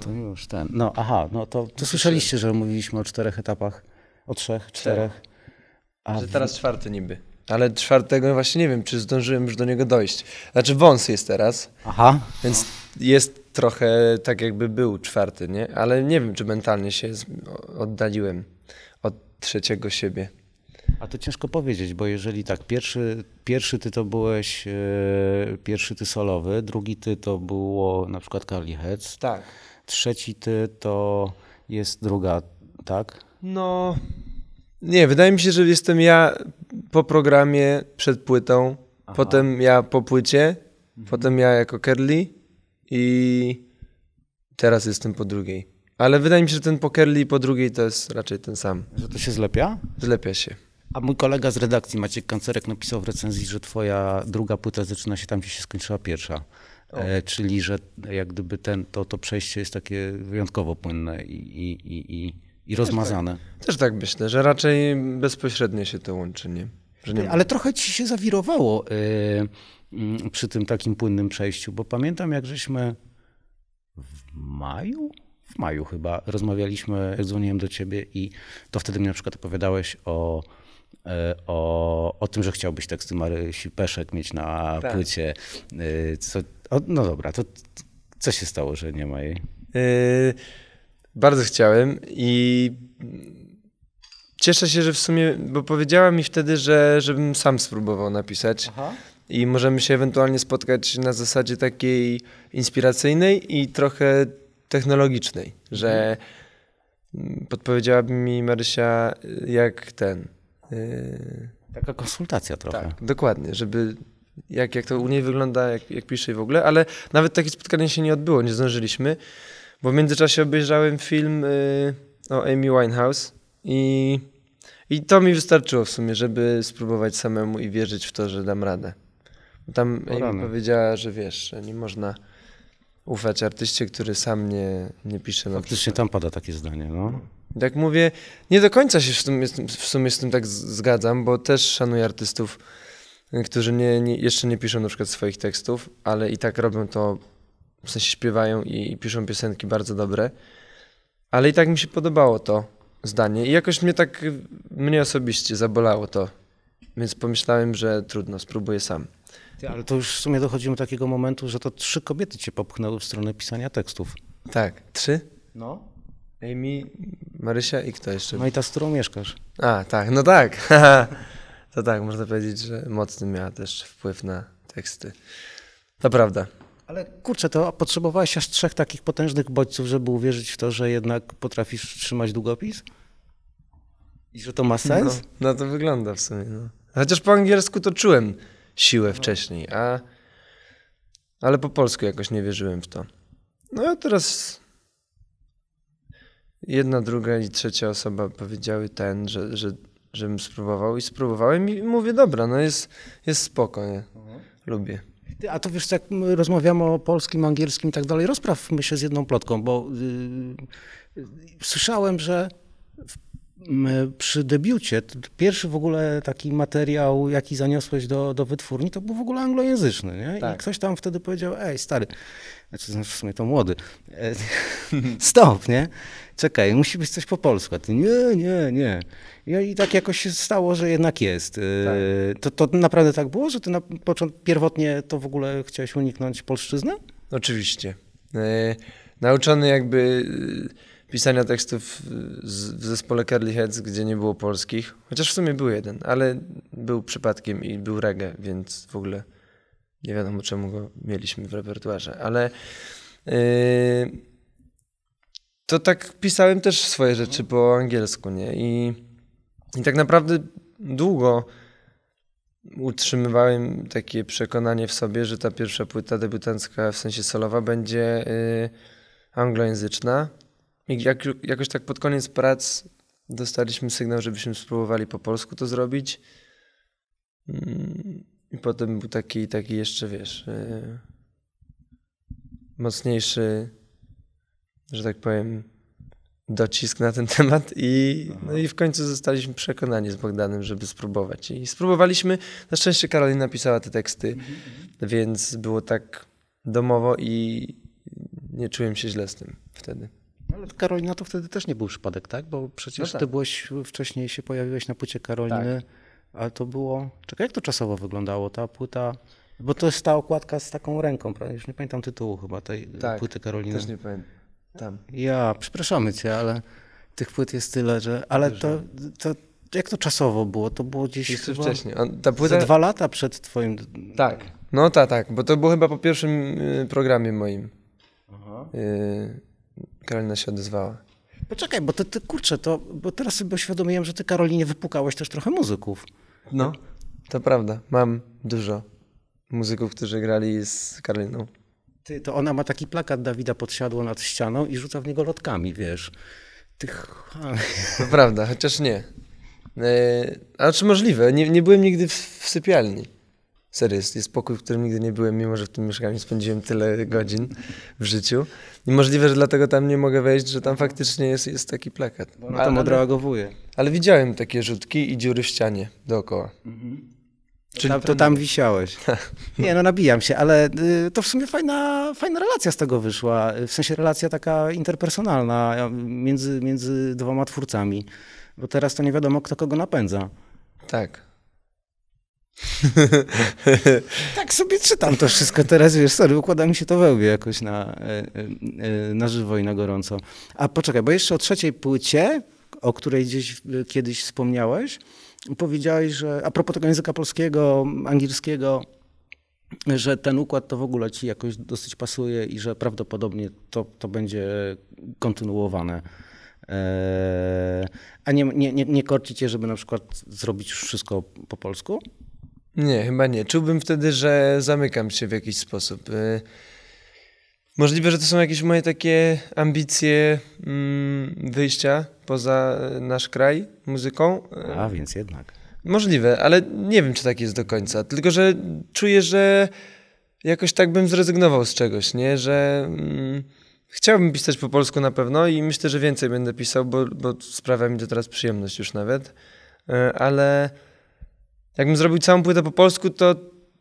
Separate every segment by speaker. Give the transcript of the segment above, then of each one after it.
Speaker 1: To już ten. No aha, no to, to słyszeliście, że mówiliśmy o czterech etapach,
Speaker 2: o trzech, tak. czterech. A że teraz czwarty niby. Ale czwartego właśnie nie wiem, czy zdążyłem już do niego dojść. Znaczy wąs jest teraz. Aha. Więc jest trochę tak jakby był czwarty, nie? Ale nie wiem, czy mentalnie się oddaliłem od trzeciego siebie. A to ciężko powiedzieć, bo jeżeli tak, pierwszy, pierwszy ty to
Speaker 1: byłeś, yy, pierwszy ty solowy, drugi ty to było na przykład Carly Heads.
Speaker 2: Tak trzeci ty to jest druga, tak? No, nie, wydaje mi się, że jestem ja po programie przed płytą, Aha. potem ja po płycie, mhm. potem ja jako Kerli i teraz jestem po drugiej. Ale wydaje mi się, że ten po Kerli i po drugiej to jest raczej ten sam. Że to się zlepia? Zlepia się. A mój kolega z redakcji, Maciek Kancerek, napisał w recenzji, że twoja
Speaker 1: druga płyta zaczyna się tam, gdzie się skończyła pierwsza. E, czyli, że jak gdyby ten, to, to
Speaker 2: przejście jest takie wyjątkowo płynne i, i, i, i, i rozmazane. Też tak, też tak myślę, że raczej bezpośrednio się to łączy, nie? nie Ale trochę ci się zawirowało
Speaker 1: y, przy tym takim płynnym przejściu, bo pamiętam jak żeśmy w maju? W maju chyba rozmawialiśmy, dzwoniłem do ciebie i to wtedy mi na przykład opowiadałeś o e, o, o tym, że chciałbyś teksty Marysi Peszek mieć na tak. płycie, e, co o, no dobra, to co się stało, że nie ma
Speaker 2: jej? Yy, bardzo chciałem i cieszę się, że w sumie, bo powiedziała mi wtedy, że żebym sam spróbował napisać. Aha. I możemy się ewentualnie spotkać na zasadzie takiej inspiracyjnej i trochę technologicznej, że mhm. mi Marysia, y, jak ten. Yy... Taka konsultacja trochę. Tak, dokładnie, żeby jak, jak to u niej wygląda, jak, jak pisze i w ogóle, ale nawet takie spotkanie się nie odbyło, nie zdążyliśmy, bo w międzyczasie obejrzałem film y, o Amy Winehouse i, i to mi wystarczyło w sumie, żeby spróbować samemu i wierzyć w to, że dam radę. Tam no Amy powiedziała, że wiesz, że nie można ufać artyście, który sam nie, nie pisze. Faktycznie tam pada takie zdanie, no. Jak mówię, nie do końca się w, sumie w sumie z tym tak zgadzam, bo też szanuję artystów, którzy nie, nie, jeszcze nie piszą na przykład swoich tekstów, ale i tak robią to, w sensie śpiewają i, i piszą piosenki bardzo dobre. Ale i tak mi się podobało to zdanie i jakoś mnie tak, mnie osobiście zabolało to, więc pomyślałem, że trudno, spróbuję sam. ale to już w sumie dochodzimy do takiego momentu, że to trzy kobiety cię popchnęły w stronę pisania tekstów. Tak, trzy? No. Amy, Marysia i kto jeszcze? No i ta, z którą mieszkasz. A, tak, no tak. To tak, można powiedzieć, że mocny miała też wpływ na teksty. To prawda.
Speaker 1: Ale kurczę, to potrzebowałeś aż trzech takich potężnych bodźców, żeby uwierzyć w to, że jednak potrafisz trzymać długopis?
Speaker 2: I że to ma no, sens? No, no to wygląda w sumie. No. Chociaż po angielsku to czułem siłę no. wcześniej, a... ale po polsku jakoś nie wierzyłem w to. No a teraz jedna, druga i trzecia osoba powiedziały ten, że, że żebym spróbował i spróbowałem i mówię, dobra, no jest, jest spoko, nie? Mhm. Lubię.
Speaker 1: A to wiesz, jak rozmawiamy o polskim, angielskim i tak dalej, rozprawmy się z jedną plotką, bo yy, yy, słyszałem, że w, yy, przy debiucie, pierwszy w ogóle taki materiał, jaki zaniosłeś do, do wytwórni, to był w ogóle anglojęzyczny, nie? Tak. I ktoś tam wtedy powiedział, ej stary, znaczy, znaczy w sumie to młody. E, stop, nie? Czekaj, musi być coś po polsku. Ty, nie, nie, nie. I, no I tak jakoś się stało, że jednak jest. E, tak. To, to naprawdę tak było, że ty na początku pierwotnie to w ogóle chciałeś uniknąć polszczyzny?
Speaker 2: Oczywiście. E, nauczony jakby pisania tekstów w zespole Curly Heads, gdzie nie było polskich, chociaż w sumie był jeden, ale był przypadkiem i był reggae, więc w ogóle nie wiadomo czemu go mieliśmy w repertuarze, ale yy, to tak pisałem też swoje rzeczy po angielsku, nie? I, i tak naprawdę długo utrzymywałem takie przekonanie w sobie, że ta pierwsza płyta debiutancka w sensie solowa będzie yy, anglojęzyczna. I jak, jakoś tak pod koniec prac dostaliśmy sygnał, żebyśmy spróbowali po polsku to zrobić. Yy i potem był taki, taki jeszcze, wiesz, yy, mocniejszy, że tak powiem, docisk na ten temat i, no i w końcu zostaliśmy przekonani z Bogdanem, żeby spróbować. I spróbowaliśmy. Na szczęście Karolina pisała te teksty, mhm, mhm. więc było tak domowo i nie czułem się źle z tym wtedy. No ale Karolina to wtedy też nie był przypadek, tak? Bo przecież no tak. ty
Speaker 1: byłeś wcześniej, się pojawiłeś na płycie Karoliny. Tak ale to było. Czekaj, jak to czasowo wyglądało? Ta płyta. Bo to jest ta okładka z taką ręką, prawda? Już nie pamiętam tytułu chyba tej e, tak, płyty Karoliny. Też nie
Speaker 2: pamiętam.
Speaker 1: Ja, przepraszamy cię, ale tych płyt jest tyle, że. Ale to, to
Speaker 2: jak to czasowo było? To było gdzieś. Jeszcze chyba... wcześniej. Ta płyta... dwa lata przed twoim. Tak, no tak, tak, bo to było chyba po pierwszym y, programie moim. Aha. Y, Karolina się odezwała. Poczekaj, bo ty, ty kurczę, to, bo teraz sobie uświadomiłem, że ty Karolinie wypukałeś też trochę muzyków. No, to prawda. Mam dużo muzyków, którzy grali z Karoliną.
Speaker 1: Ty, to ona ma taki plakat Dawida podsiadło nad
Speaker 2: ścianą i rzuca w niego lotkami, wiesz. Tych... To prawda, chociaż nie. Yy, a czy możliwe? Nie, nie byłem nigdy w, w sypialni. Serio, jest, jest pokój, w którym nigdy nie byłem, mimo że w tym mieszkaniu spędziłem tyle godzin w życiu. I możliwe, że dlatego tam nie mogę wejść, że tam faktycznie jest, jest taki plakat. Bo ona tam odreagowuje. Ale widziałem takie rzutki i dziury w ścianie dookoła. Mhm. Czyli tam, to tam wisiałeś. Tak.
Speaker 1: Nie, no nabijam się, ale y, to w sumie fajna, fajna relacja z tego wyszła. W sensie relacja taka interpersonalna między, między dwoma twórcami. Bo teraz to nie wiadomo, kto kogo napędza. Tak. tak sobie czytam to wszystko teraz, wiesz, sorry, układa mi się to wełbie jakoś na, e, e, e, na żywo i na gorąco. A poczekaj, bo jeszcze o trzeciej płycie, o której gdzieś kiedyś wspomniałeś, powiedziałeś, że a propos tego języka polskiego, angielskiego, że ten układ to w ogóle ci jakoś dosyć pasuje i że prawdopodobnie to, to będzie kontynuowane. Eee, a nie, nie, nie, nie korci
Speaker 2: cię, żeby na przykład zrobić już wszystko po polsku? Nie, chyba nie. Czułbym wtedy, że zamykam się w jakiś sposób. Y, możliwe, że to są jakieś moje takie ambicje mm, wyjścia poza nasz kraj muzyką. A więc jednak. Możliwe, ale nie wiem, czy tak jest do końca. Tylko, że czuję, że jakoś tak bym zrezygnował z czegoś, nie? Że mm, chciałbym pisać po polsku na pewno i myślę, że więcej będę pisał, bo, bo sprawia mi to teraz przyjemność już nawet. Y, ale Jakbym zrobił całą płytę po polsku, to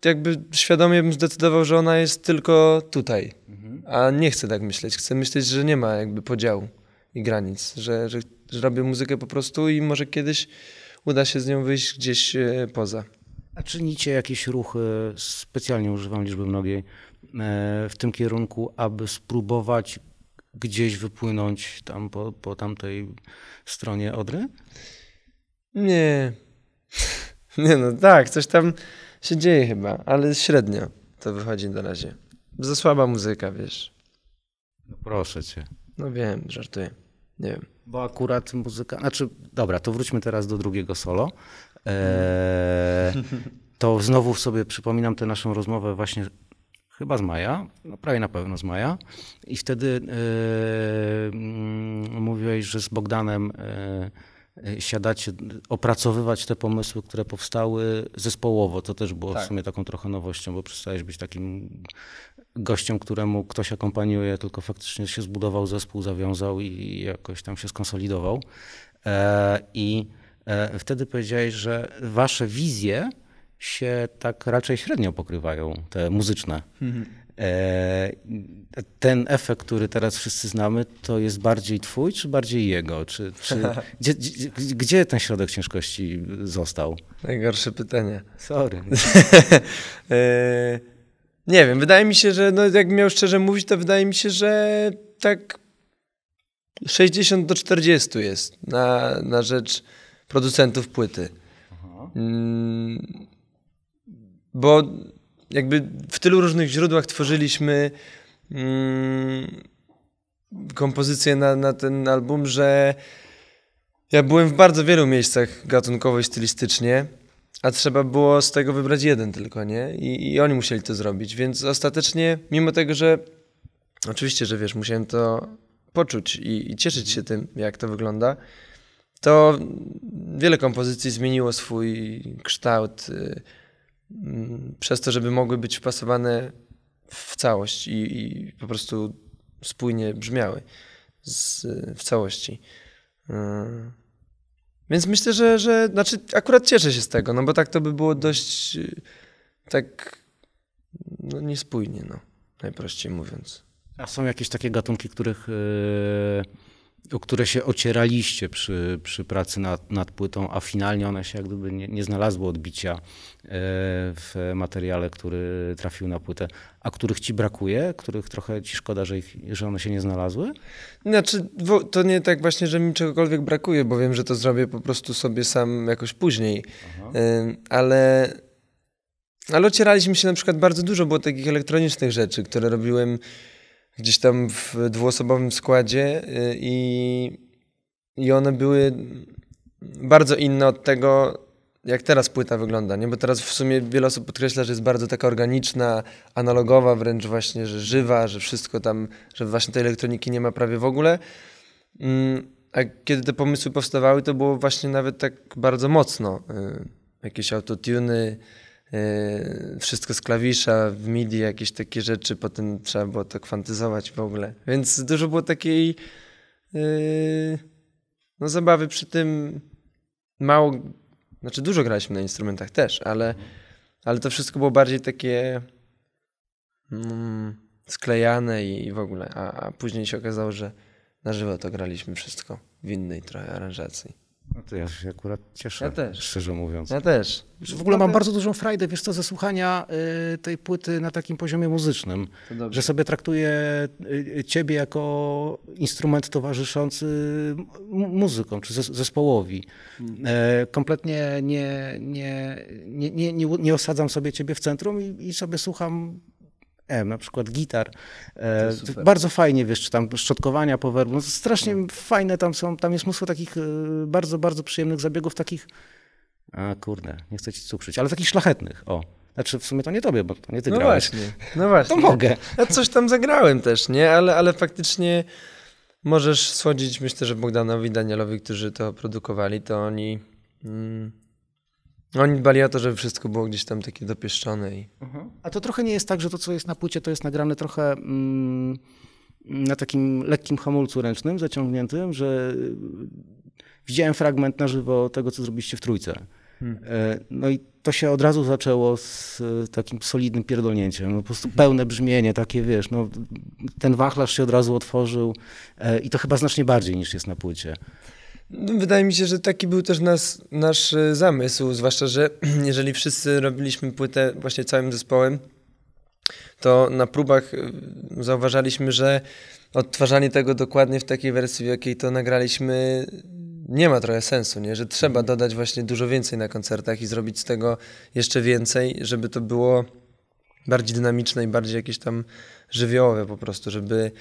Speaker 2: jakby świadomie bym zdecydował, że ona jest tylko tutaj. Mhm. A nie chcę tak myśleć. Chcę myśleć, że nie ma jakby podziału i granic, że, że, że robię muzykę po prostu i może kiedyś uda się z nią wyjść gdzieś e, poza. A czynicie jakieś ruchy,
Speaker 1: specjalnie używam liczby mnogiej, e, w tym kierunku, aby spróbować gdzieś wypłynąć tam po, po tamtej stronie Odry?
Speaker 2: Nie. Nie no, tak, coś tam się dzieje chyba, ale średnio to wychodzi na razie. Za słaba muzyka, wiesz. No proszę cię. No wiem, żartuję. Nie wiem. Bo akurat muzyka. Znaczy, dobra, to wróćmy teraz
Speaker 1: do drugiego solo. Eee, to znowu sobie przypominam tę naszą rozmowę właśnie chyba z maja, no prawie na pewno z maja. I wtedy yy, mówiłeś, że z Bogdanem. Yy, E, siadać, opracowywać te pomysły, które powstały zespołowo. To też było tak. w sumie taką trochę nowością, bo przestałeś być takim gościem, któremu ktoś akompaniuje, tylko faktycznie się zbudował zespół, zawiązał i jakoś tam się skonsolidował. E, I e, wtedy powiedziałeś, że wasze wizje się tak raczej średnio pokrywają, te muzyczne. Mhm. E, ten efekt, który teraz wszyscy znamy, to jest bardziej twój, czy bardziej jego? Czy, czy gdzie, gdzie, ten środek ciężkości został? Najgorsze pytanie.
Speaker 2: Sorry. E, nie wiem, wydaje mi się, że no, jak miał szczerze mówić, to wydaje mi się, że tak 60 do 40 jest na, na rzecz producentów płyty. Aha. Mm, bo jakby w tylu różnych źródłach tworzyliśmy mm, kompozycję na, na ten album, że ja byłem w bardzo wielu miejscach gatunkowo i stylistycznie, a trzeba było z tego wybrać jeden tylko, nie? I, I oni musieli to zrobić, więc ostatecznie, mimo tego, że oczywiście, że wiesz, musiałem to poczuć i, i cieszyć się tym, jak to wygląda, to wiele kompozycji zmieniło swój kształt. Y Mm, przez to, żeby mogły być wpasowane w całość i, i po prostu spójnie brzmiały z, w całości. E, więc myślę, że, że znaczy akurat cieszę się z tego, no bo tak to by było dość e, tak no, niespójnie, no, najprościej mówiąc. A są jakieś takie gatunki, których
Speaker 1: yy o które się ocieraliście przy, przy pracy nad, nad płytą, a finalnie one się jak gdyby nie, nie znalazły odbicia e, w materiale, który trafił na płytę, a których ci brakuje, których trochę ci szkoda, że, ich, że one się nie znalazły?
Speaker 2: Znaczy, to nie tak właśnie, że mi czegokolwiek brakuje, bo wiem, że to zrobię po prostu sobie sam jakoś później, Aha. E, ale... Ale ocieraliśmy się na przykład bardzo dużo, było takich elektronicznych rzeczy, które robiłem gdzieś tam w dwuosobowym składzie y, i, i one były bardzo inne od tego, jak teraz płyta wygląda, nie? Bo teraz w sumie wiele osób podkreśla, że jest bardzo taka organiczna, analogowa wręcz właśnie, że żywa, że wszystko tam, że właśnie tej elektroniki nie ma prawie w ogóle. Mm, a kiedy te pomysły powstawały, to było właśnie nawet tak bardzo mocno. Y, jakieś autotuny, Yy, wszystko z klawisza, w MIDI, jakieś takie rzeczy, potem trzeba było to kwantyzować w ogóle. Więc dużo było takiej yy, no zabawy przy tym mało, znaczy dużo graliśmy na instrumentach też, ale, ale to wszystko było bardziej takie mm, sklejane i, i, w ogóle, a, a później się okazało, że na żywo to graliśmy wszystko w innej trochę aranżacji. No to ja się akurat cieszę, ja też. szczerze mówiąc. Ja też. W ogóle mam bardzo
Speaker 1: dużą frajdę, wiesz co, ze słuchania y, tej płyty na takim poziomie muzycznym, że sobie traktuję y, ciebie jako instrument towarzyszący muzykom czy zespołowi. Mhm. E, kompletnie nie, nie, nie, nie, nie osadzam sobie ciebie w centrum i, i sobie słucham M, e, na przykład gitar. E, bardzo fajnie, wiesz, czy tam szczotkowania po werbu. No, strasznie no. fajne tam są, tam jest mnóstwo takich e, bardzo, bardzo przyjemnych zabiegów, takich, a kurde, nie chcę ci cukrzyć, ale takich szlachetnych, o. Znaczy w sumie to nie tobie, bo to
Speaker 2: nie ty no grałeś. Właśnie, no właśnie. To mogę. Ja coś tam zagrałem też, nie? Ale, ale faktycznie możesz słodzić, myślę, że Bogdanowi, Danielowi, którzy to produkowali, to oni... Mm, no, oni dbali o to, żeby wszystko było gdzieś tam takie dopieszczone. I... Mhm.
Speaker 1: A to trochę nie jest tak, że to, co jest na płycie, to jest nagrane trochę mm, na takim lekkim hamulcu ręcznym, zaciągniętym, że y, widziałem fragment na żywo tego, co zrobiliście w Trójce. Hmm. E, no i to się od razu zaczęło z y, takim solidnym pierdolnięciem. No po prostu pełne brzmienie, takie wiesz, no, ten wachlarz się od razu otworzył e, i to chyba znacznie bardziej niż jest na płycie.
Speaker 2: Wydaje mi się, że taki był też nas, nasz e, zamysł, zwłaszcza, że jeżeli wszyscy robiliśmy płytę właśnie całym zespołem, to na próbach e, zauważaliśmy, że odtwarzanie tego dokładnie w takiej wersji, w jakiej to nagraliśmy, nie ma trochę sensu, nie? że trzeba mhm. dodać właśnie dużo więcej na koncertach i zrobić z tego jeszcze więcej, żeby to było bardziej dynamiczne i bardziej jakieś tam żywiołowe po prostu, żeby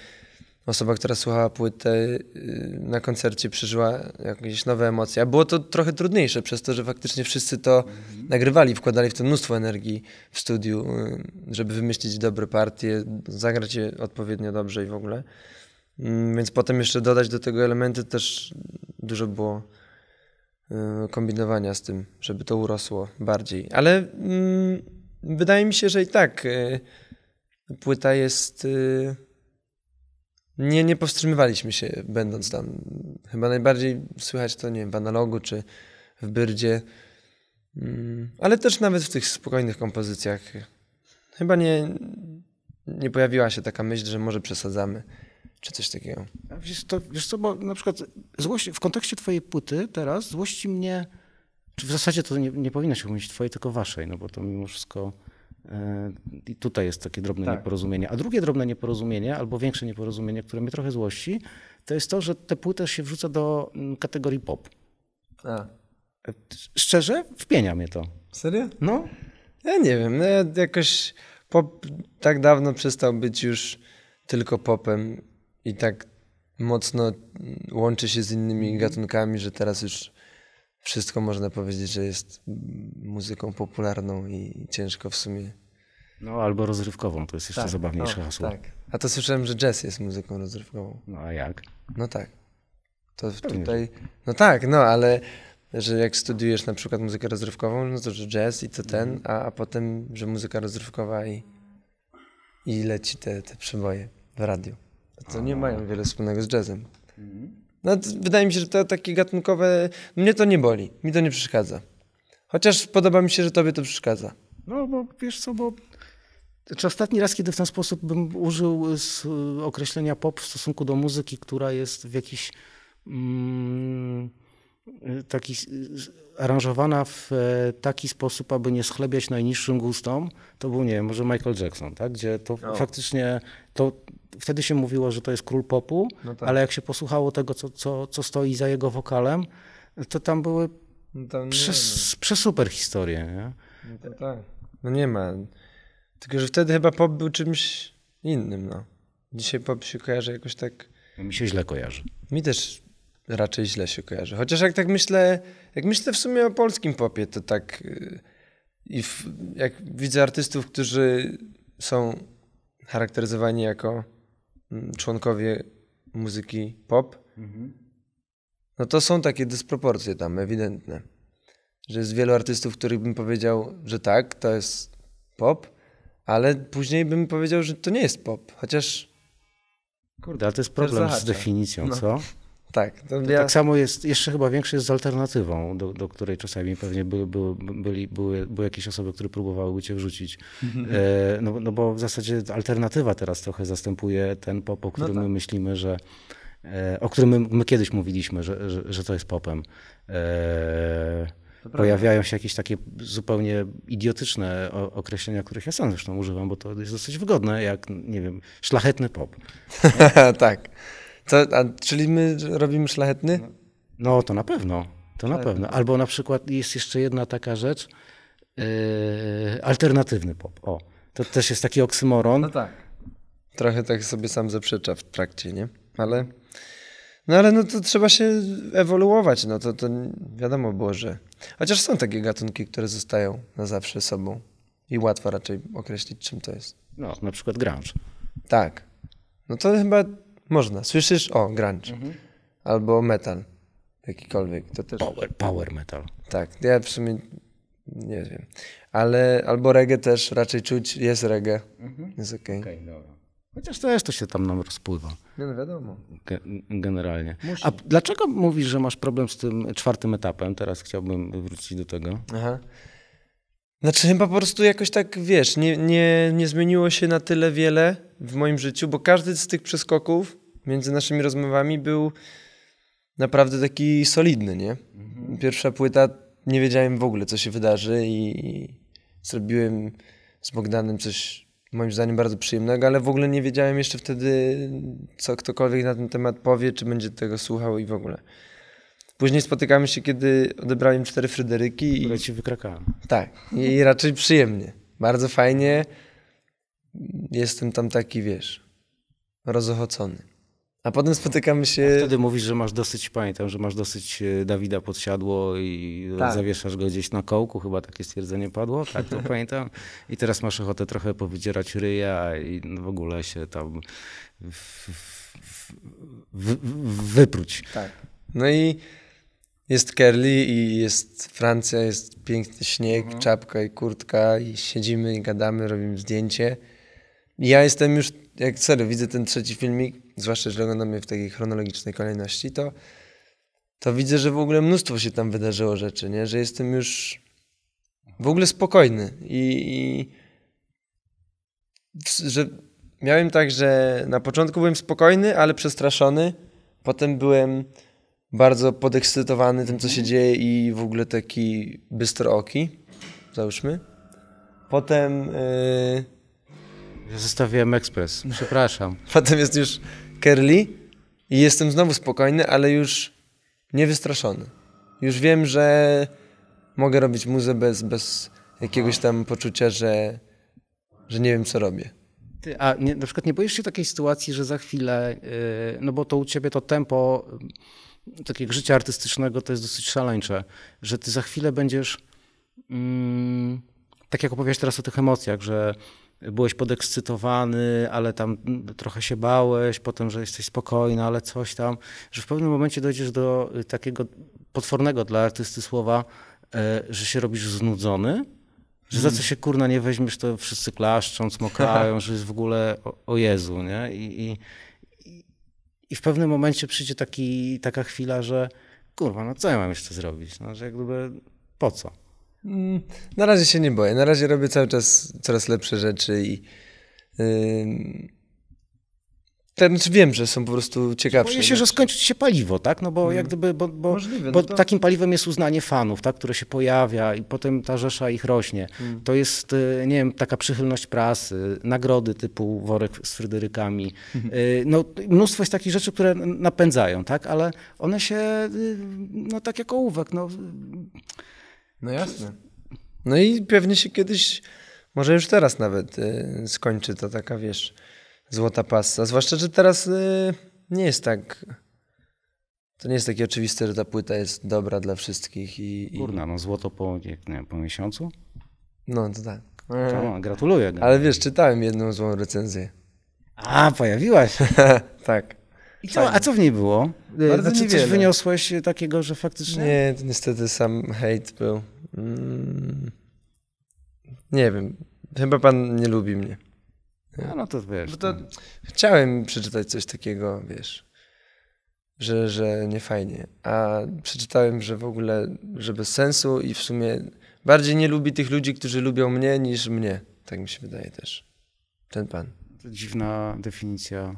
Speaker 2: osoba, która słuchała płyty y, na koncercie, przeżyła jakieś nowe emocje. A było to trochę trudniejsze przez to, że faktycznie wszyscy to mhm. nagrywali, wkładali w to mnóstwo energii w studiu, y, żeby wymyślić dobre partie, zagrać je odpowiednio dobrze i w ogóle. Mm, więc potem jeszcze dodać do tego elementy też dużo było y, kombinowania z tym, żeby to urosło bardziej. Ale mm, wydaje mi się, że i tak płyta jest nie, nie powstrzymywaliśmy się, będąc tam. Chyba najbardziej słychać to, nie wiem, w analogu czy w byrdzie, mm, ale też nawet w tych spokojnych kompozycjach. Chyba nie, nie pojawiła się taka myśl, że może przesadzamy, czy coś takiego.
Speaker 1: Wiesz, to, wiesz co, bo na przykład złość, w kontekście twojej płyty teraz, złości mnie, czy w zasadzie to nie, nie powinno się mówić twojej, tylko waszej, no bo to mimo wszystko E, I tutaj jest takie drobne tak. nieporozumienie. A drugie drobne nieporozumienie, albo większe nieporozumienie, które mnie trochę złości, to jest to, że te płytę się wrzuca do mm, kategorii pop.
Speaker 2: A. Tak. E, szczerze, wpienia mnie to. Serio? No. Ja nie wiem, no ja jakoś pop tak dawno przestał być już tylko popem i tak mocno mm, łączy się z innymi mhm. gatunkami, że teraz już wszystko można powiedzieć, że jest muzyką popularną i ciężko w sumie. No albo rozrywkową, to jest jeszcze tak, zabawniejsze no, hasło. Tak. A to słyszałem, że jazz jest muzyką rozrywkową. No a jak? No tak. To Pewnie. tutaj. No tak, no ale że jak studiujesz na przykład muzykę rozrywkową, no to że jazz i to ten, mhm. a, a potem, że muzyka rozrywkowa i, i leci te, te przeboje w radiu. To nie mają wiele wspólnego z jazzem. Mhm. No, wydaje mi się, że to takie gatunkowe. Mnie to nie boli, mi to nie przeszkadza. Chociaż podoba mi się, że tobie to przeszkadza.
Speaker 1: No, bo wiesz co, bo. Znaczy ostatni raz, kiedy w ten sposób bym użył y, y, określenia pop w stosunku do muzyki, która jest w jakiś mm, y, taki aranżowana w e, taki sposób, aby nie schlebiać najniższym gustom, to był, nie wiem, może Michael Jackson, tak? gdzie to no. faktycznie to wtedy się mówiło, że to jest król popu, no tak. ale jak się posłuchało tego, co, co, co stoi za jego wokalem, to tam były no
Speaker 2: tam przes, przesuper historie. Nie? No to tak. No nie ma. Tylko, że wtedy chyba pop był czymś innym. No. Dzisiaj pop się kojarzy jakoś tak... No mi się źle kojarzy. Mi też raczej źle się kojarzy. Chociaż jak tak myślę, jak myślę w sumie o polskim popie, to tak... Y, I w, jak widzę artystów, którzy są charakteryzowani jako Mm, członkowie muzyki pop, mhm. no to są takie dysproporcje tam ewidentne. Że jest wielu artystów, których bym powiedział, że tak, to jest pop, ale później bym powiedział, że to nie jest pop, chociaż... Kurde, ale to jest problem z definicją, no. co? Tak, ja... tak samo jest,
Speaker 1: jeszcze chyba większy jest z alternatywą, do, do której czasami pewnie były, były, byli, były, były jakieś osoby, które próbowałyby cię wrzucić. Mhm. E, no, no bo w zasadzie alternatywa teraz trochę zastępuje ten pop, o no którym no tak. my myślimy, że e, o którym my, my, kiedyś mówiliśmy, że, że, że to jest popem. E, pojawiają się jakieś takie zupełnie idiotyczne określenia, których ja sam zresztą używam, bo to jest dosyć wygodne, jak, nie wiem, szlachetny pop. tak. Co, a, czyli my robimy szlachetny? No to na pewno, to na pewno. Albo na przykład jest jeszcze jedna taka rzecz, yy, alternatywny pop. O, to
Speaker 2: też jest taki oksymoron. No tak. Trochę tak sobie sam zaprzecza w trakcie, nie? Ale... No ale no to trzeba się ewoluować, no to, to wiadomo było, że... Chociaż są takie gatunki, które zostają na zawsze sobą i łatwo raczej określić, czym to jest. No, na przykład grunge. Tak. No to chyba można. Słyszysz? O, grunge. Mhm. Albo metal. Jakikolwiek. To też... Power, power metal. Tak. Ja w sumie nie wiem. Ale albo reggae też raczej czuć. Jest reggae. Mhm. Jest okej. Okay. okay dobra. Chociaż też to się tam nam rozpływa. No wiadomo.
Speaker 1: Ge generalnie. Musi. A dlaczego mówisz, że masz problem z tym czwartym etapem? Teraz chciałbym wrócić do tego.
Speaker 2: Aha. Znaczy chyba po prostu jakoś tak, wiesz, nie, nie, nie zmieniło się na tyle wiele, w moim życiu, bo każdy z tych przeskoków między naszymi rozmowami był naprawdę taki solidny, nie? Mhm. Pierwsza płyta, nie wiedziałem w ogóle, co się wydarzy i zrobiłem z Bogdanem coś moim zdaniem bardzo przyjemnego, ale w ogóle nie wiedziałem jeszcze wtedy, co ktokolwiek na ten temat powie, czy będzie tego słuchał i w ogóle. Później spotykamy się, kiedy odebrałem cztery Fryderyki. Które i ci wykrakałem. Tak, i raczej przyjemnie. Bardzo fajnie jestem tam taki, wiesz, rozochocony. A potem spotykamy się. A wtedy mówisz, że masz dosyć, pamiętam, że masz dosyć e, Dawida podsiadło i tak.
Speaker 1: zawieszasz go gdzieś na kołku, chyba takie stwierdzenie padło, tak to pamiętam. I teraz masz ochotę trochę powydzierać ryja i w ogóle się tam w, w, w, wypróć. Tak.
Speaker 2: No i jest Kerli i jest Francja, jest piękny śnieg, mhm. czapka i kurtka i siedzimy i gadamy, robimy zdjęcie. Ja jestem już, jak serio widzę ten trzeci filmik, zwłaszcza, że je w takiej chronologicznej kolejności, to, to widzę, że w ogóle mnóstwo się tam wydarzyło rzeczy, nie? Że jestem już w ogóle spokojny i, i że miałem tak, że na początku byłem spokojny, ale przestraszony, potem byłem bardzo podekscytowany tym, co się dzieje i w ogóle taki oki, załóżmy. Potem... Yy Zostawiłem ekspres, przepraszam. Potem jest już Kerli i jestem znowu spokojny, ale już niewystraszony. Już wiem, że mogę robić muzę bez, bez jakiegoś tam poczucia, że, że nie wiem, co robię.
Speaker 1: Ty, a nie, na przykład nie boisz się takiej sytuacji, że za chwilę, yy, no bo to u ciebie to tempo yy, takiego życia artystycznego to jest dosyć szaleńcze, że ty za chwilę będziesz, yy, tak jak opowiadasz teraz o tych emocjach, że byłeś podekscytowany, ale tam trochę się bałeś, potem, że jesteś spokojny, ale coś tam, że w pewnym momencie dojdziesz do y, takiego potwornego dla artysty słowa, e, że się robisz znudzony, że za co mm. się kurna nie weźmiesz, to wszyscy klaszczą, smokają, że jest w ogóle o, o Jezu, nie? I, i, I, w pewnym momencie przyjdzie taki, taka chwila, że kurwa, no co ja mam jeszcze zrobić? No, że jak gdyby
Speaker 2: po co? Mm, na razie się nie boję. Na razie robię cały czas coraz lepsze rzeczy i yy, ten, wiem, że są po prostu ciekawsze. Boję się, że
Speaker 1: skończy się paliwo, tak? No bo hmm. jak gdyby, bo, bo, Możliwe, bo no to... takim paliwem jest uznanie fanów, tak? które się pojawia i potem ta rzesza ich rośnie. Hmm. To jest, y, nie wiem, taka przychylność prasy, nagrody typu worek z Fryderykami. Hmm. No, mnóstwo jest takich rzeczy, które napędzają, tak? Ale one się, y, no tak jak ołówek, no
Speaker 2: no jasne. No i pewnie się kiedyś, może już teraz nawet y, skończy to taka, wiesz, złota pasta. Zwłaszcza, że teraz y, nie jest tak... To nie jest takie oczywiste, że ta płyta jest dobra dla wszystkich. I, i... Kurna, no złoto po, jak nie po miesiącu? No to tak. To, no, gratuluję. Ale wiesz, czytałem jedną złą recenzję. A, pojawiłaś. tak. I co, a co w niej było? Bardzo czy znaczy, coś
Speaker 1: wyniosłeś e, takiego, że faktycznie...
Speaker 2: Nie, niestety sam hejt był. Mm, nie wiem, chyba pan nie lubi mnie. A no to wiesz. Bo to... No. Chciałem przeczytać coś takiego, wiesz, że, że nie fajnie. A przeczytałem, że w ogóle, że bez sensu i w sumie bardziej nie lubi tych ludzi, którzy lubią mnie, niż mnie. Tak mi się wydaje też. Ten pan. To dziwna definicja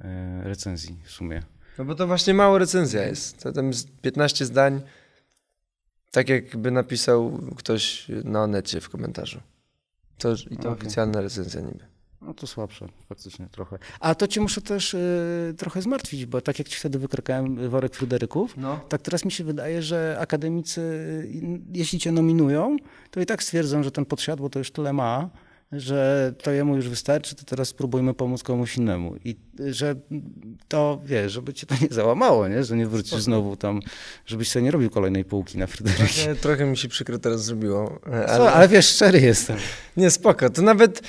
Speaker 2: E, recenzji w sumie. No bo to właśnie mało recenzja jest. To tam 15 zdań, tak jakby napisał ktoś na onecie w komentarzu. To, I to okay. oficjalna recenzja niby. No to słabsze, faktycznie trochę.
Speaker 1: A to cię muszę też y, trochę zmartwić, bo tak jak ci wtedy wykrykałem worek Fryderyków, no. tak teraz mi się wydaje, że akademicy, jeśli cię nominują, to i tak stwierdzą, że ten podsiadło to już tyle ma, że to jemu już wystarczy, to teraz spróbujmy pomóc komuś innemu. I że to, wiesz, żeby cię to nie załamało, nie? że nie wrócisz znowu tam, żebyś sobie nie robił kolejnej półki na Fryderyki. Trochę, trochę
Speaker 2: mi się przykro teraz zrobiło. Ale, Co? ale wiesz, szczery jestem. Nie, spoko. To nawet...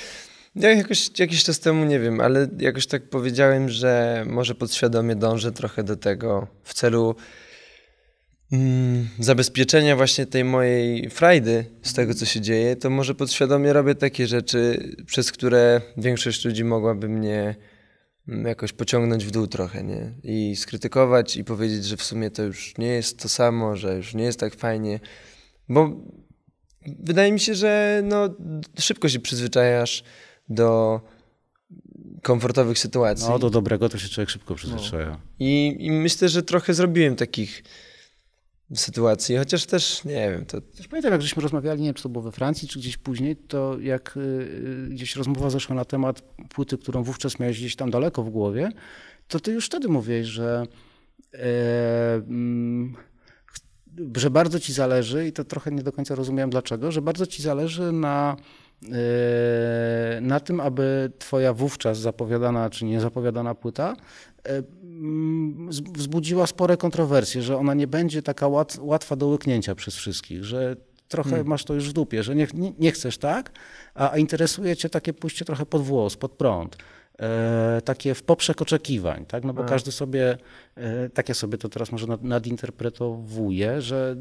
Speaker 2: Ja jakoś, jakiś czas temu, nie wiem, ale jakoś tak powiedziałem, że może podświadomie dążę trochę do tego w celu mm, zabezpieczenia właśnie tej mojej frajdy z tego, co się dzieje, to może podświadomie robię takie rzeczy, przez które większość ludzi mogłaby mnie mm, jakoś pociągnąć w dół trochę, nie? I skrytykować i powiedzieć, że w sumie to już nie jest to samo, że już nie jest tak fajnie, bo wydaje mi się, że no, szybko się przyzwyczajasz do komfortowych sytuacji. No, do dobrego to się człowiek szybko przyzwyczaja. No. I, I, myślę, że trochę zrobiłem takich sytuacji, chociaż też nie wiem. To... Też
Speaker 1: pamiętam, jak żeśmy rozmawiali, nie wiem, czy to było we Francji, czy gdzieś później, to jak y, y, gdzieś rozmowa zeszła na temat płyty, którą wówczas miałeś gdzieś tam daleko w głowie, to ty już wtedy mówiłeś, że, e, mm, że bardzo ci zależy, i to trochę nie do końca rozumiem dlaczego, że bardzo ci zależy na e, na tym, aby twoja wówczas zapowiadana czy niezapowiadana płyta E, mm, wzbudziła spore kontrowersje, że ona nie będzie taka łat, łatwa do łyknięcia przez wszystkich, że trochę hmm. masz to już w dupie, że nie, nie, nie chcesz tak, a, a interesuje cię takie pójście trochę pod włos, pod prąd. E, takie w poprzek oczekiwań, tak? No bo mm. każdy sobie, e, tak ja sobie to teraz może nadinterpretowuję, że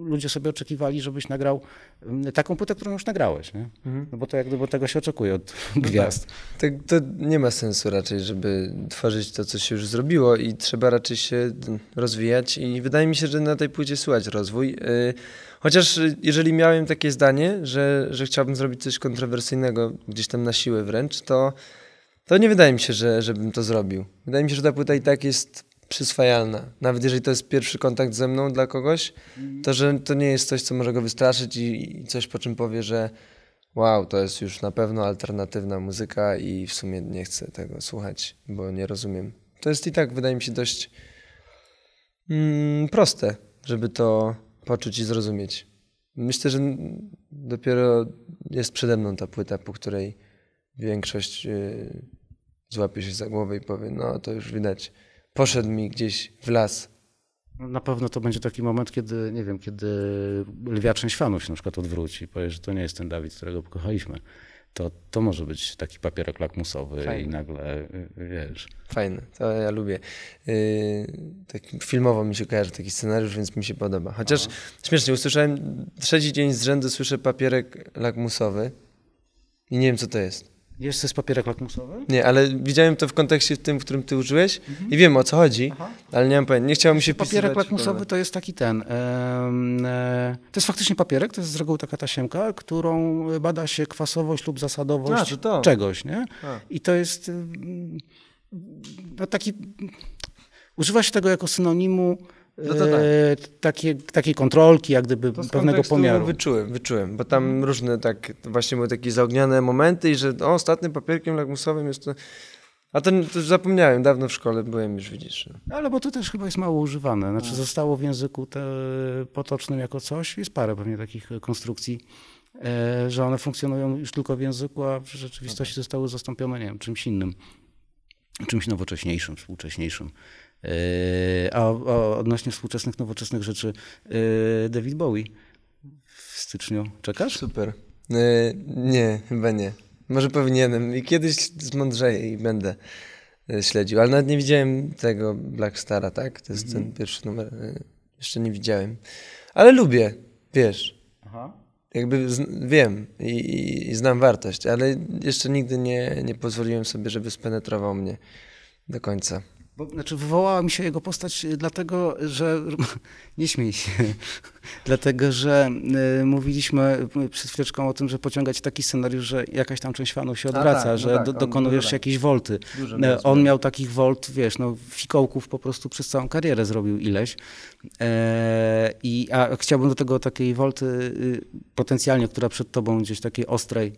Speaker 1: e, ludzie sobie oczekiwali, żebyś nagrał mm, taką płytę, którą już nagrałeś, nie?
Speaker 2: Mhm. No bo to jak gdyby tego się oczekuje od no gwiazd. No tak. to, tak, to nie ma sensu raczej, żeby tworzyć to, co się już zrobiło i trzeba raczej się rozwijać i wydaje mi się, że na tej płycie słychać rozwój. Chociaż jeżeli miałem takie zdanie, że, że chciałbym zrobić coś kontrowersyjnego, gdzieś tam na siłę wręcz, to to nie wydaje mi się, że, żebym to zrobił. Wydaje mi się, że ta płyta i tak jest przyswajalna. Nawet jeżeli to jest pierwszy kontakt ze mną dla kogoś, mhm. to że to nie jest coś, co może go wystraszyć i, i coś, po czym powie, że wow, to jest już na pewno alternatywna muzyka i w sumie nie chcę tego słuchać, bo nie rozumiem. To jest i tak, wydaje mi się, dość mm, proste, żeby to poczuć i zrozumieć. Myślę, że dopiero jest przede mną ta płyta, po której większość. Y, złapie się za głowę i powie, no to już widać, poszedł mi gdzieś w las. No, na pewno to będzie taki moment, kiedy, nie wiem, kiedy
Speaker 1: lwia część fanów się na przykład odwróci i powie, że to nie jest ten Dawid, którego pokochaliśmy. To, to może być taki papierek lakmusowy Fajne. i
Speaker 2: nagle, y, y, wiesz... Fajne, to ja lubię. Yy, tak filmowo mi się kojarzy taki scenariusz, więc mi się podoba. Chociaż Aha. No. śmiesznie, usłyszałem, trzeci dzień z rzędu słyszę papierek lakmusowy i nie wiem, co to jest.
Speaker 1: Wiesz, co jest papierek lakmusowy?
Speaker 2: Nie, ale widziałem to w kontekście w tym, w którym ty użyłeś mhm. i wiem o co chodzi, Aha. ale nie mam pojęcia, nie się papierek Papierek lakmusowy
Speaker 1: to jest taki ten, e, to jest faktycznie papierek, to jest z reguły taka tasiemka, którą bada się kwasowość lub zasadowość A, to to. czegoś, nie? A. I to jest no, taki, używa się tego jako synonimu no tak. e, takie, takiej kontrolki, jak gdyby to pewnego pomiaru.
Speaker 2: Wyczułem, wyczułem, bo tam różne tak, właśnie były takie zaogniane momenty i że o, ostatnim papierkiem lakmusowym jest to... A ten to zapomniałem, dawno w szkole byłem już, widzisz.
Speaker 1: Ale bo to też chyba jest mało używane. Znaczy tak. zostało w języku te, potocznym jako coś. Jest parę pewnie takich e, konstrukcji, e, że one funkcjonują już tylko w języku, a w rzeczywistości okay. No tak. zostały zastąpione, nie wiem, czymś innym. Czymś nowocześniejszym, współcześniejszym. E, a, a odnośnie współczesnych, nowoczesnych rzeczy, e, David Bowie
Speaker 2: w styczniu. Czekasz? Super. E, nie, chyba nie. Może powinienem i kiedyś zmądrzeję i będę śledził, ale nawet nie widziałem tego Black Stara, tak? To jest mm ten mhm. pierwszy numer. Jeszcze nie widziałem. Ale lubię, wiesz. Aha. Jakby wiem i, i, i, znam wartość, ale jeszcze nigdy nie, nie pozwoliłem sobie, żeby spenetrował mnie do końca.
Speaker 1: Bo, znaczy, wywołała mi się jego postać, y, dlatego że.
Speaker 2: Nie śmiej się. dlatego,
Speaker 1: że y, mówiliśmy y, przed chwileczką o tym, że pociągać taki scenariusz, że jakaś tam część fanów się odwraca, tak, no że no tak, do, dokonujesz dużo, wolty. E, on miał takich wolt, wiesz, no, fikołków po prostu przez całą karierę zrobił ileś. E, i, a chciałbym do tego takiej wolty y, y potencjalnie, która przed tobą gdzieś takiej ostrej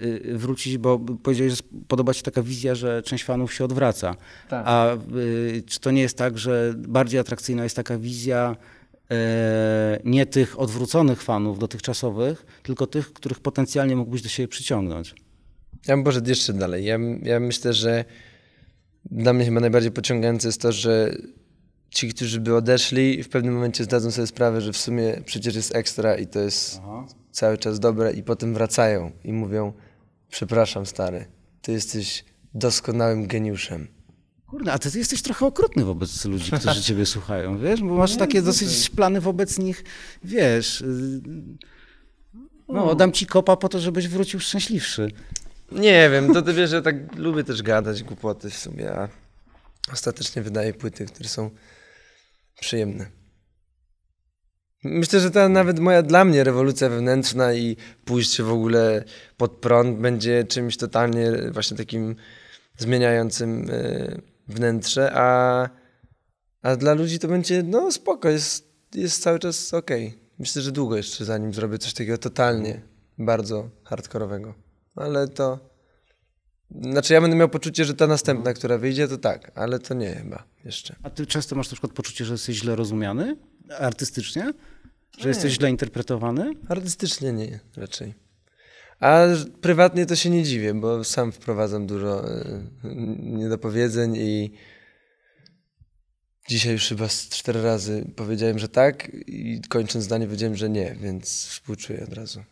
Speaker 1: Y, y, wrócić, bo powiedziałeś, że podoba ci się taka wizja, że część fanów się odwraca. Tak. A y, czy to nie jest tak, że bardziej atrakcyjna jest taka wizja nie tych odwróconych fanów dotychczasowych, tylko tych, których potencjalnie mógłbyś do siebie przyciągnąć?
Speaker 2: Ja bym poszedł jeszcze dalej. Ja, ja myślę, że dla mnie chyba najbardziej pociągające jest to, że ci, którzy by odeszli, w pewnym momencie zdadzą sobie sprawę, że w sumie przecież jest ekstra i to jest Aha. cały czas dobre, i potem wracają i mówią: Przepraszam, stary, ty jesteś doskonałym geniuszem. Kurde, a ty, ty jesteś trochę okrutny wobec ludzi, którzy ciebie słuchają, wiesz, bo masz takie dosyć
Speaker 1: plany wobec nich, wiesz. Y, no, dam ci kopa po to, żebyś wrócił szczęśliwszy.
Speaker 2: Nie wiem, to ty wiesz, że ja tak lubię też gadać głupoty w sumie, a ostatecznie wydaję płyty, które są przyjemne. Myślę, że ta nawet moja dla mnie rewolucja wewnętrzna i pójście w ogóle pod prąd będzie czymś totalnie e, właśnie takim zmieniającym e, wnętrze, a, a dla ludzi to będzie no spoko, jest, jest cały czas ok. Myślę, że długo jeszcze zanim zrobię coś takiego totalnie bardzo hardkorowego. Ale to znaczy ja będę miał poczucie, że ta no. następna, która wyjdzie, to tak, ale to nie chyba jeszcze. A ty często masz na przykład poczucie, że jesteś źle rozumiany artystycznie? Że nie. jesteś źle interpretowany? Artystycznie nie, raczej. A prywatnie to się nie dziwię, bo sam wprowadzam dużo e, niedopowiedzeń i dzisiaj już chyba cztery razy powiedziałem, że tak i kończąc zdanie powiedziałem, że nie, więc współczuję od razu.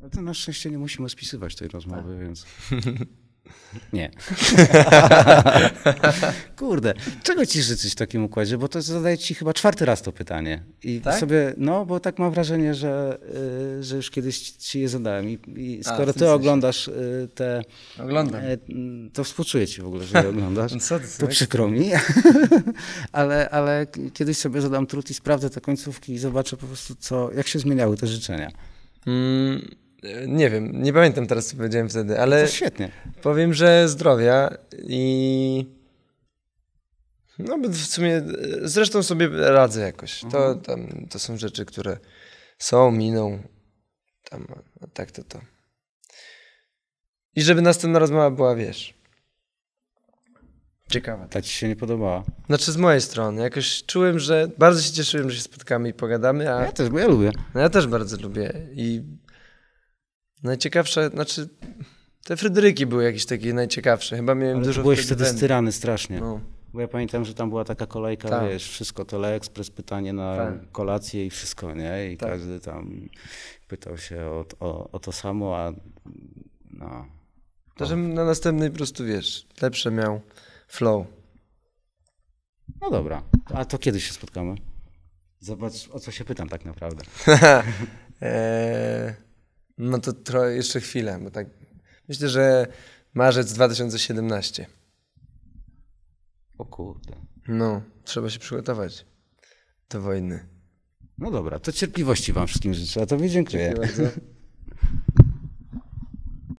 Speaker 2: Ale no to na szczęście nie musimy spisywać tej rozmowy, tak. więc. Nie. Kurde,
Speaker 1: czego ci życzyć w takim układzie? Bo to zadaję ci chyba czwarty raz to pytanie. I tak? sobie, no bo tak mam wrażenie, że, y, że już kiedyś ci je zadałem. I, i skoro A, ty sensie. oglądasz y, te. Oglądam. E, to współczuję ci w ogóle, że je oglądasz. No co ty, to przykro mi. ale, ale kiedyś sobie zadam trud i sprawdzę te końcówki i zobaczę po prostu,
Speaker 2: co, jak się zmieniały te życzenia. Mm. E, nie wiem, nie pamiętam teraz, co powiedziałem wtedy, ale. No to świetnie. Powiem, że zdrowia i. No, w sumie e, zresztą sobie radzę jakoś. Mhm. To, tam, to są rzeczy, które są, miną. Tam, tak to to. I żeby następna rozmowa była, wiesz. Ciekawa. Ta ci się nie podobała? Znaczy z mojej strony. Jakoś czułem, że bardzo się cieszyłem, że się spotkamy i pogadamy. A... Ja też, bo ja lubię. No ja też bardzo lubię. I Najciekawsze, znaczy te Fryderyki były jakieś takie najciekawsze. Chyba miałem Ale dużo byłeś wtedy styrany strasznie. No. Bo ja pamiętam, że tam była taka kolejka, tak. wiesz,
Speaker 1: wszystko teleekspres, pytanie na tak. kolację i wszystko,
Speaker 2: nie? I tak. każdy tam pytał się o, o, o to samo, a no. To, że na następnej po prostu, wiesz, lepsze miał flow. No dobra. A to kiedy się spotkamy? Zobacz, o co się pytam tak naprawdę. eee... No to trochę jeszcze chwilę, bo tak myślę, że marzec 2017. O kurde. No, trzeba się przygotować do wojny. No dobra, to cierpliwości wam wszystkim życzę, a to dziękuję. Dziękuję bardzo.